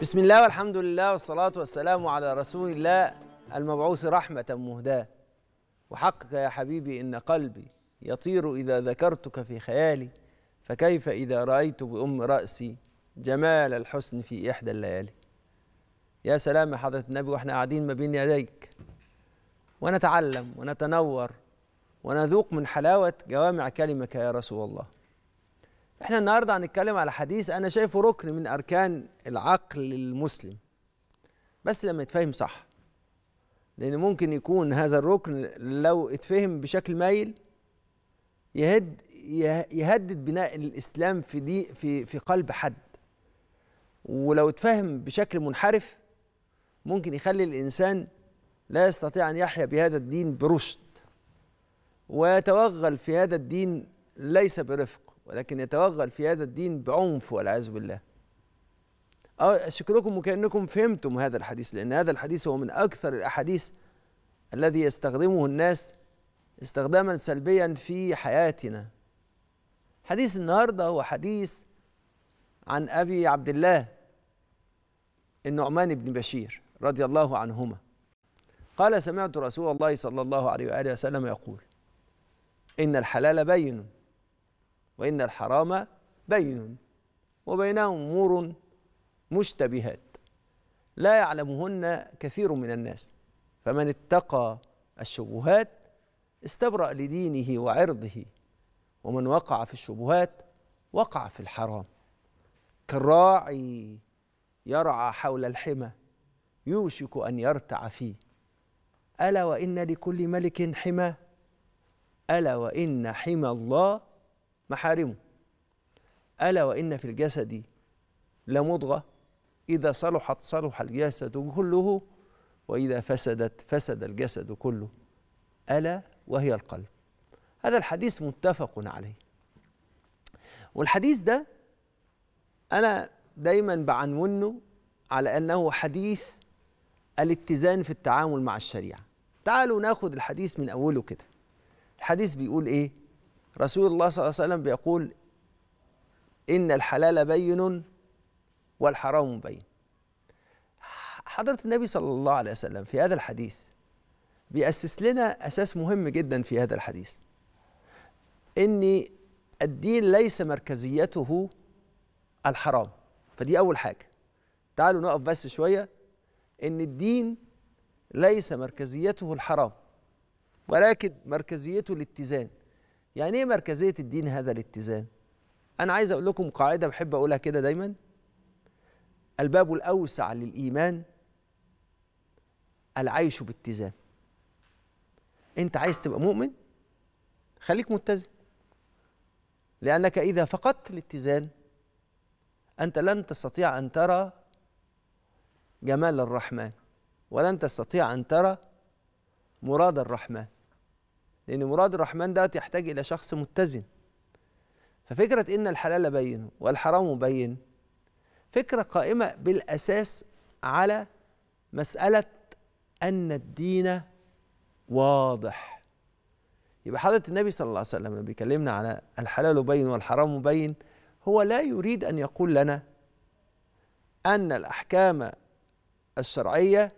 بسم الله والحمد لله والصلاة والسلام على رسول الله المبعوث رحمة مهداة وحقك يا حبيبي إن قلبي يطير إذا ذكرتك في خيالي فكيف إذا رأيت بأم رأسي جمال الحسن في إحدى الليالي يا سلام يا حضرة النبي وإحنا قاعدين ما بين يديك ونتعلم ونتنور ونذوق من حلاوة جوامع كلمك يا رسول الله احنا النهارده هنتكلم على حديث انا شايفه ركن من اركان العقل المسلم بس لما يتفهم صح لان ممكن يكون هذا الركن لو اتفهم بشكل مايل يهد يهدد بناء الاسلام في دي في في قلب حد ولو اتفهم بشكل منحرف ممكن يخلي الانسان لا يستطيع ان يحيا بهذا الدين برشد ويتوغل في هذا الدين ليس برفق ولكن يتوغل في هذا الدين بعنف والعياذ بالله أه شكركم وكأنكم فهمتم هذا الحديث لأن هذا الحديث هو من أكثر الأحاديث الذي يستخدمه الناس استخداما سلبيا في حياتنا حديث النهارده هو حديث عن أبي عبد الله النعمان بن بشير رضي الله عنهما قال سمعت رسول الله صلى الله عليه وآله وسلم يقول إن الحلال بين وإن الحرام بين وبينهم أمور مشتبهات لا يعلمهن كثير من الناس فمن اتقى الشبهات استبرأ لدينه وعرضه ومن وقع في الشبهات وقع في الحرام كالراعي يرعى حول الحمى يوشك أن يرتع فيه ألا وإن لكل ملك حمى ألا وإن حمى الله محارمه ألا وإن في الجسد لمضغة إذا صلحت صلح الجسد كله وإذا فسدت فسد الجسد كله ألا وهي القلب هذا الحديث متفق عليه والحديث ده أنا دايما بعنونه على أنه حديث الاتزان في التعامل مع الشريعة تعالوا ناخد الحديث من أوله كده الحديث بيقول إيه رسول الله صلى الله عليه وسلم بيقول إن الحلال بين والحرام بين حضرة النبي صلى الله عليه وسلم في هذا الحديث بيأسس لنا أساس مهم جدا في هذا الحديث إن الدين ليس مركزيته الحرام فدي أول حاجة تعالوا نقف بس شوية إن الدين ليس مركزيته الحرام ولكن مركزيته الاتزان يعني ايه مركزيه الدين هذا الاتزان انا عايز اقول لكم قاعده بحب اقولها كده دايما الباب الاوسع للايمان العيش باتزان انت عايز تبقى مؤمن خليك متزن لانك اذا فقدت الاتزان انت لن تستطيع ان ترى جمال الرحمن ولن تستطيع ان ترى مراد الرحمن لأن مراد الرحمن ده يحتاج إلى شخص متزن ففكرة إن الحلال بين والحرام بين فكرة قائمة بالأساس على مسألة أن الدين واضح يبقى حضرة النبي صلى الله عليه وسلم لما بيكلمنا على الحلال بين والحرام بين هو لا يريد أن يقول لنا أن الأحكام الشرعية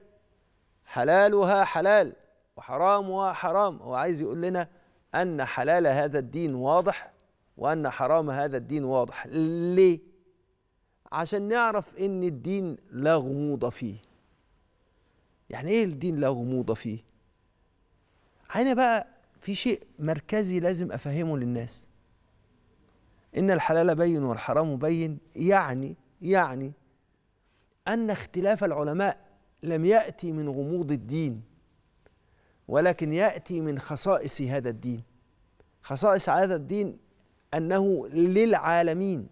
حلالها حلال وحرام وحرام هو عايز يقول لنا أن حلال هذا الدين واضح وأن حرام هذا الدين واضح ليه؟ عشان نعرف إن الدين لا غموض فيه يعني إيه الدين لا غموض فيه؟ هنا بقى في شيء مركزي لازم أفهمه للناس إن الحلال بين والحرام بين يعني يعني أن اختلاف العلماء لم يأتي من غموض الدين ولكن ياتي من خصائص هذا الدين خصائص هذا الدين انه للعالمين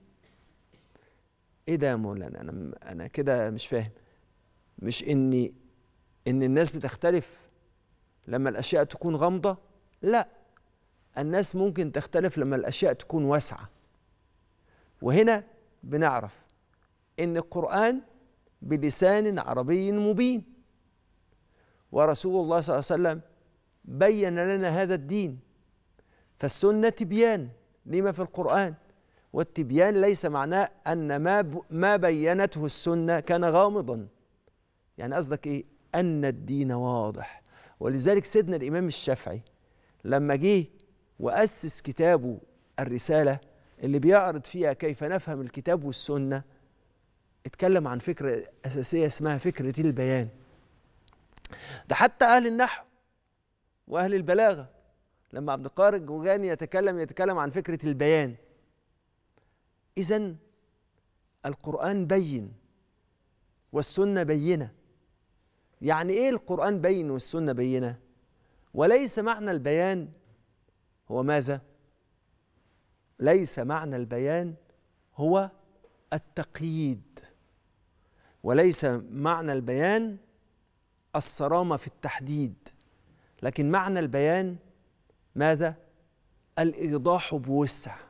ايه ده يا مولانا انا انا كده مش فاهم مش اني ان الناس بتختلف لما الاشياء تكون غامضه لا الناس ممكن تختلف لما الاشياء تكون واسعه وهنا بنعرف ان القران بلسان عربي مبين ورسول الله صلى الله عليه وسلم بين لنا هذا الدين فالسنة تبيان لما في القرآن والتبيان ليس معناه أن ما ما بينته السنة كان غامضا يعني قصدك إيه؟ أن الدين واضح ولذلك سيدنا الإمام الشافعي لما جه وأسس كتابه الرسالة اللي بيعرض فيها كيف نفهم الكتاب والسنة اتكلم عن فكرة أساسية اسمها فكرة البيان ده حتى أهل النحو وأهل البلاغة لما عبد القاهر الجوجاني يتكلم يتكلم عن فكرة البيان إذا القرآن بين والسنة بينة يعني إيه القرآن بين والسنة بينة وليس معنى البيان هو ماذا ليس معنى البيان هو التقييد وليس معنى البيان الصرامه في التحديد لكن معنى البيان ماذا الايضاح بوسع